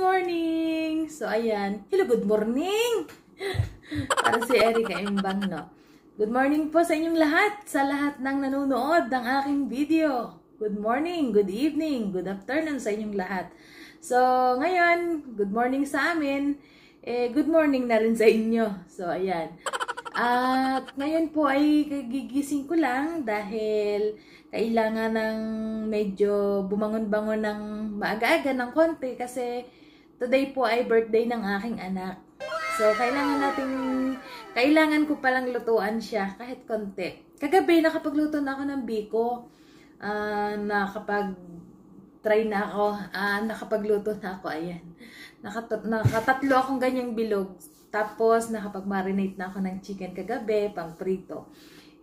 morning! So, ayan. Hello, good morning! Para si Erika Imbang, no? Good morning po sa inyong lahat, sa lahat ng nanonood ng aking video. Good morning, good evening, good afternoon sa inyong lahat. So, ngayon, good morning sa amin. Eh, good morning na rin sa inyo. So, ayan. At ngayon po ay gigising ko lang dahil kailangan ng medyo bumangon-bangon ng maaga-aga ng konti kasi Today po ay birthday ng aking anak. So, kailangan natin, kailangan ko palang lutuan siya kahit konti. Kagabi, nakapagluto na ako ng biko. Uh, ah, nakapag try na ako. Uh, nakapagluto na ako. Ayan. Nakat nakatatlo akong ganyang bilog. Tapos, nakapag-marinate na ako ng chicken kagabi, pang prito.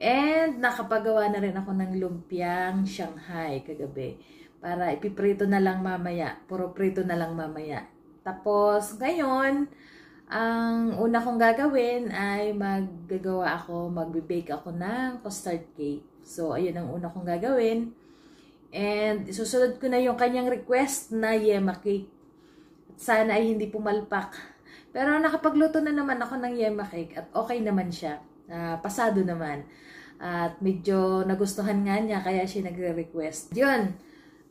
And, nakapagawa na rin ako ng lumpiang Shanghai kagabi. Para ipiprito na lang mamaya. Puro prito na lang mamaya. Tapos, ngayon, ang una kong gagawin ay maggagawa ako, magbe-bake ako ng custard cake. So, ayun ang una kong gagawin. And susunod ko na yung kanyang request na yema cake. sana ay hindi pumalpak. Pero nakapagluto na naman ako ng yema cake at okay naman siya. Uh, pasado naman. At medyo nagustuhan nga niya kaya siya nagre-request. Yun,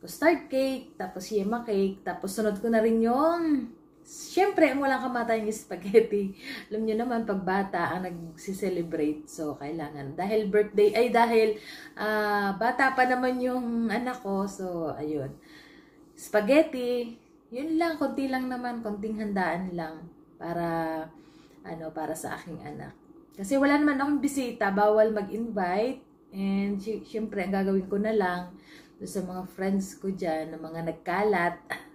custard cake, tapos yema cake, tapos sunod ko na rin yung Siyempre, ang walang kamatayang spaghetti. Alam niyo naman, pag bata ang nagsiselebrate. So, kailangan. Dahil birthday, ay dahil uh, bata pa naman yung anak ko. So, ayun. Spaghetti, yun lang, konti lang naman, konting handaan lang para, ano, para sa aking anak. Kasi wala naman akong bisita, bawal mag-invite. And, siyempre, ang gagawin ko na lang sa mga friends ko dyan, mga nagkalat.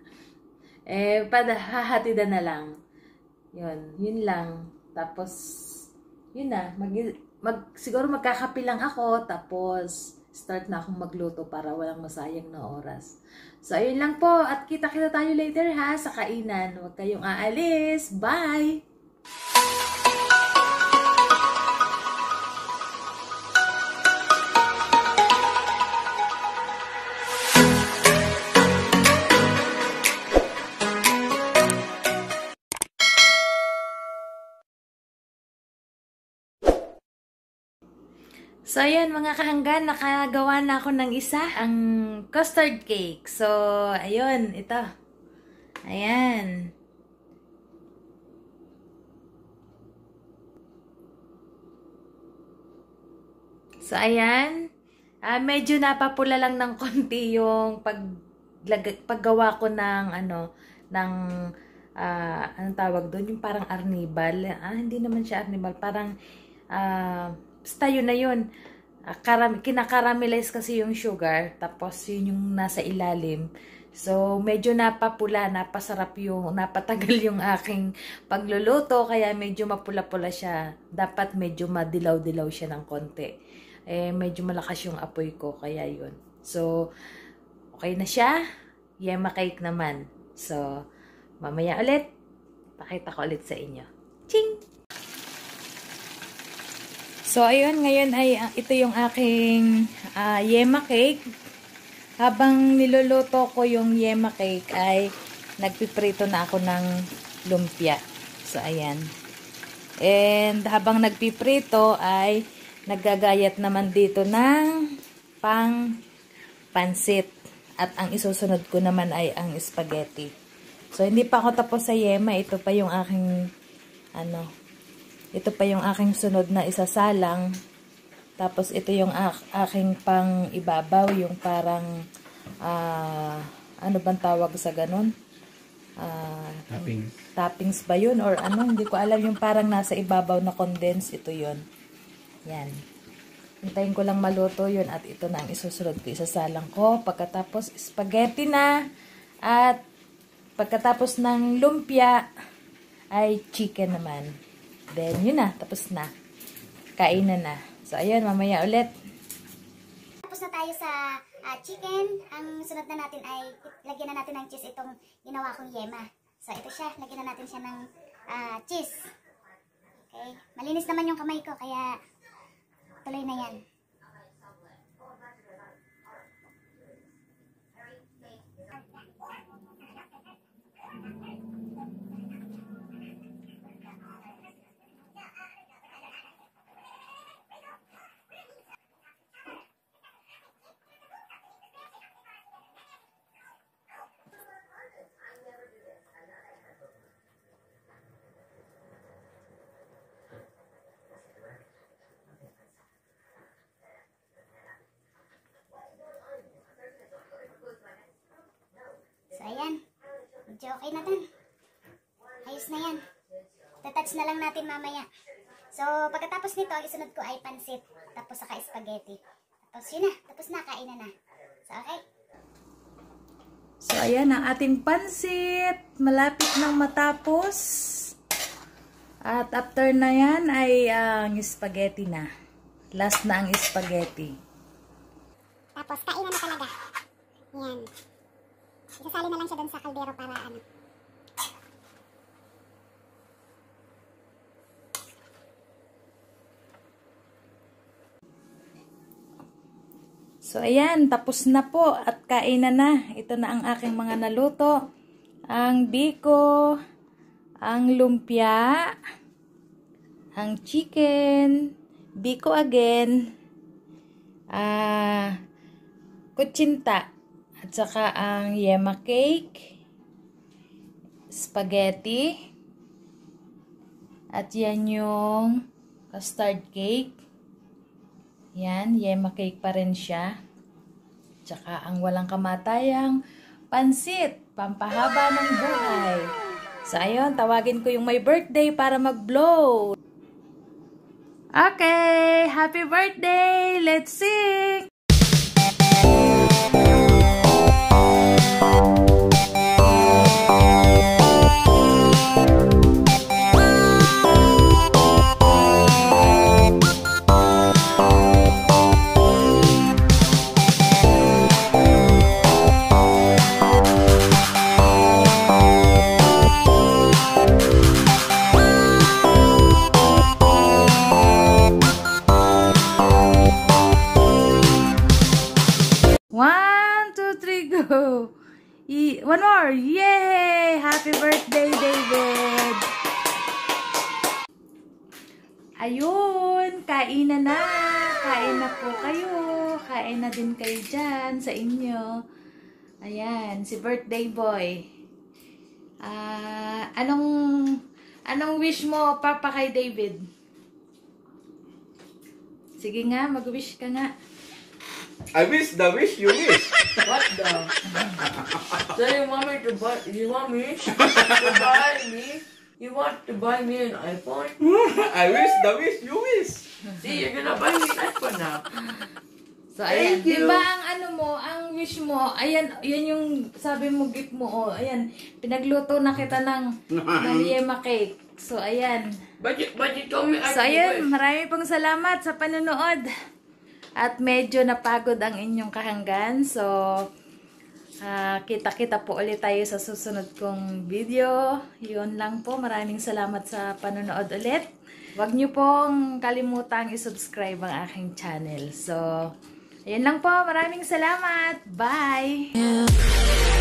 Eh, padahahatidan na lang. Yun, yun lang. Tapos, yun na, mag, mag, siguro magkakapi lang ako, tapos, start na akong magluto para walang masayang na oras. So, ayun lang po. At kita-kita tayo later ha, sa kainan. Huwag kayong aalis. Bye! So, ayan mga kahanggan, nakagawa na ako ng isa, ang custard cake. So, ayun, ito. Ayan. So, ayan. Uh, medyo napapula lang ng konti yung pag, lag, paggawa ko ng, ano, ng, uh, anong tawag doon? Yung parang arnibal. Ah, hindi naman siya arnibal. Parang, ah, uh, basta yun na yun. Ah, kinakaramelize kasi yung sugar, tapos yun yung nasa ilalim. So, medyo napapula, napasarap yung, napatagal yung aking pagluluto, kaya medyo mapula-pula siya. Dapat medyo madilaw-dilaw siya ng konti. Eh, medyo malakas yung apoy ko, kaya yun. So, okay na siya. Yema cake naman. So, mamaya ulit, pakita ko ulit sa inyo. Ching! So, ayun, ngayon ay ah, ito yung aking uh, yema cake. Habang niluluto ko yung yema cake ay nagpiprito na ako ng lumpia. So, ayan. And habang nagpiprito ay naggagayat naman dito ng pang pansit. At ang isusunod ko naman ay ang spaghetti. So, hindi pa ako tapos sa yema. Ito pa yung aking ano, ito pa yung aking sunod na isasalang. Tapos ito yung aking pang ibabaw, yung parang uh, ano bang tawag sa ganun? Uh, toppings. Toppings ba yun? Or ano? Hindi ko alam. Yung parang nasa ibabaw na condense. Ito yun. Yan. Hintayin ko lang maluto yun. At ito na ang isusunod ko. Isasalang ko. Pagkatapos, spaghetti na. At pagkatapos ng lumpia, ay chicken naman. Then, yun na. Tapos na. Kainan na. So, ayun. Mamaya ulit. Tapos na tayo sa uh, chicken. Ang sunod na natin ay lagyan na natin ng cheese itong ginawa kong yema. So, ito siya. Lagyan na natin siya ng uh, cheese. Okay. Malinis naman yung kamay ko. Kaya, tuloy na yan. Okay na tan. Ayos na yan. Tatouch na lang natin mamaya. So, pagkatapos nito, isunod ko ay pansit. Tapos saka spaghetti. Tapos yun na. Tapos na. Kainan na. So, okay. So, ayan ang ating pansit. Malapit nang matapos. At after na yan ay uh, ang spaghetti na. Last na ang spaghetti. Tapos, kainan na talaga. Yan. Isasali na lang siya dun sa kaldero para ano. So, ayan, tapos na po at kainan na. Ito na ang aking mga naluto. Ang biko, ang lumpia, ang chicken, biko again, ah, uh, kutsinta, at saka ang yema cake, spaghetti, at yan yung custard cake. Yan, yema cake pa rin siya. Tsaka ang walang kamatayang pansit, pampahaba ng buhay. So ayun, tawagin ko yung may birthday para mag-blow. Okay, happy birthday! Let's sing! One more! Yay! Happy birthday, David! Ayun! Kain na na! Kain na po kayo! Kain na din kayo dyan sa inyo. Ayan, si birthday boy. Uh, anong anong wish mo, Papa, kay David? Sige nga, mag-wish ka nga. I wish the wish you wish. What the? so you want me to buy? You want me to buy me? You want to buy me an iPhone? I wish the wish you wish. See, you're gonna buy me an iPhone now. So, ayan. Thank you. Diba ang ano mo, ang wish mo, ayan, yan yung sabi mo, gift mo, oh, ayan, pinagluto na kita ng, ng yema cake. So, ayan. But you, but you told me I So, ayan, marami pong salamat sa panonood. At medyo napagod ang inyong kahanggan. So, ah, kita-kita uh, kita po ulit tayo sa susunod kong video. Yun lang po. Maraming salamat sa panonood ulit. Huwag niyo pong kalimutang isubscribe ang aking channel. So, ayun lang po. Maraming salamat. Bye! Yeah.